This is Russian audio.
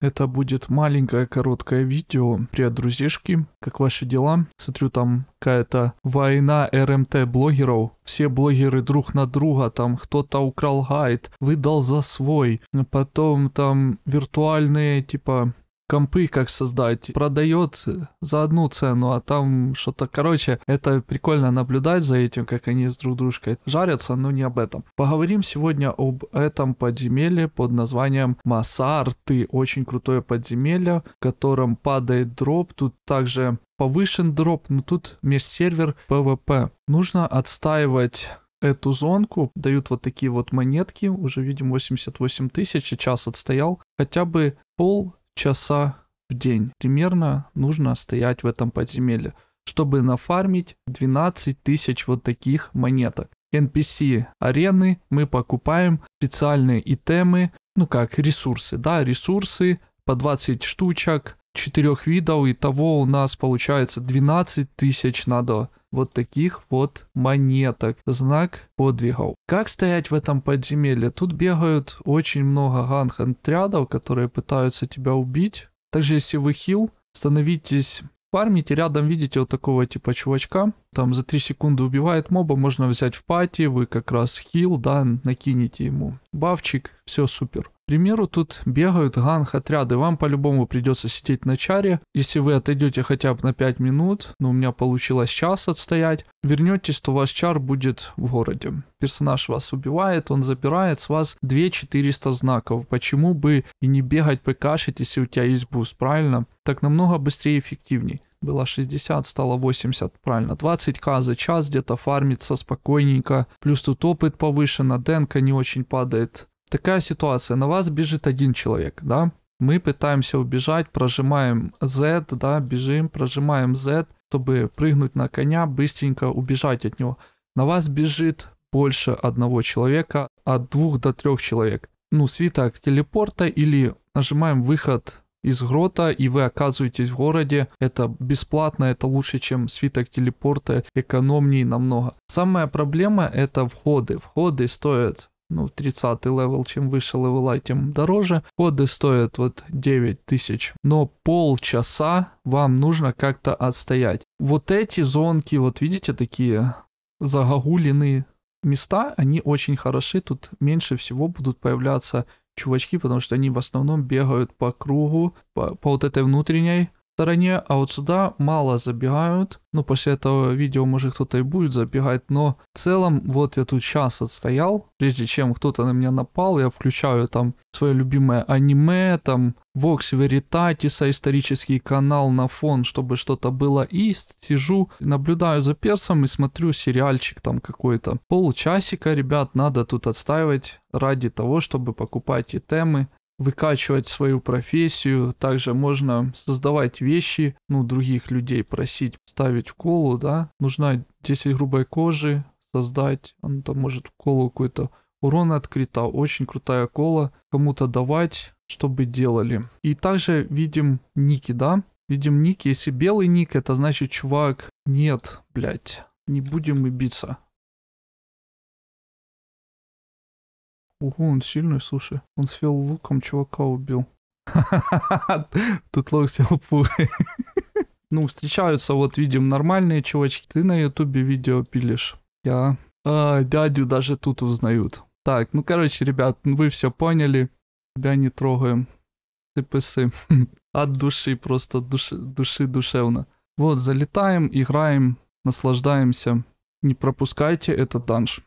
Это будет маленькое короткое видео. Привет, друзишки, как ваши дела? Смотрю, там какая-то война РМТ блогеров. Все блогеры друг на друга, там кто-то украл гайд, выдал за свой. Потом там виртуальные, типа, компы, как создать, продает за одну цену, а там что-то, короче, это прикольно наблюдать за этим, как они с друг дружкой жарятся, но не об этом. Поговорим сегодня об этом подземелье под названием Масар. Ты очень крутое подземелье, в котором падает дроп, тут также повышен дроп, но тут межсервер PvP. Нужно отстаивать эту зонку, дают вот такие вот монетки, уже видим 88 тысяч, час отстоял, хотя бы пол часа в день примерно нужно стоять в этом подземелье, чтобы нафармить 12 тысяч вот таких монеток. NPC арены мы покупаем специальные итемы, ну как ресурсы, да, ресурсы по 20 штучек, четырех видов, и того у нас получается 12 тысяч надо вот таких вот монеток, знак подвигов. Как стоять в этом подземелье? Тут бегают очень много ганг-отрядов, которые пытаются тебя убить. Также, если вы хил, становитесь фармите, рядом видите вот такого типа чувачка, там за 3 секунды убивает моба, можно взять в пати, вы как раз хил, да, накинете ему бавчик, все супер примеру, тут бегают ганг-отряды. Вам по-любому придется сидеть на чаре. Если вы отойдете хотя бы на 5 минут, но у меня получилось час отстоять, вернетесь, то ваш чар будет в городе. Персонаж вас убивает, он запирает с вас 2400 знаков. Почему бы и не бегать ПКшить, если у тебя есть буст, правильно? Так намного быстрее и эффективней было 60, стало 80, правильно, 20к за час где-то фармится спокойненько, плюс тут опыт повышен, денка не очень падает, такая ситуация, на вас бежит один человек, да, мы пытаемся убежать, прожимаем Z, да, бежим, прожимаем Z, чтобы прыгнуть на коня, быстренько убежать от него. На вас бежит больше одного человека, от двух до трех человек. Ну, свиток телепорта или нажимаем выход из грота, и вы оказываетесь в городе. Это бесплатно, это лучше, чем свиток телепорта, экономнее намного. Самая проблема это входы. Входы стоят ну, 30 левел, чем выше левела, тем дороже. Коды стоят вот 9000, но полчаса вам нужно как-то отстоять. Вот эти зонки, вот видите, такие загогуленные места, они очень хороши, тут меньше всего будут появляться чувачки, потому что они в основном бегают по кругу, по, по вот этой внутренней стороне, а вот сюда мало забегают. Ну, после этого видео, может, кто-то и будет забегать, но в целом, вот я тут час отстоял, прежде чем кто-то на меня напал, я включаю там свое любимое аниме, там Vox Veritatis, исторический канал на фон, чтобы что-то было, и сижу, наблюдаю за персом и смотрю сериальчик там какой-то. Полчасика, ребят, надо тут отстаивать ради того, чтобы покупать и темы выкачивать свою профессию, также можно создавать вещи, ну, других людей просить ставить в колу, да, нужна 10 грубой кожи, создать, он ну, там может в колу какой-то урон открыта, очень крутая кола, кому-то давать, чтобы делали. И также видим ники, да, видим ники, если белый ник, это значит чувак, нет, блядь, не будем и биться. Угу, он сильный, слушай. Он с свел луком чувака убил. Тут лог сел пугой. Ну, встречаются, вот видим, нормальные чувачки. Ты на ютубе видео пилишь. Я... А, дядю даже тут узнают. Так, ну, короче, ребят, вы все поняли. Тебя не трогаем. Ты пысы. От души, просто души, души душевно. Вот, залетаем, играем, наслаждаемся. Не пропускайте этот данж.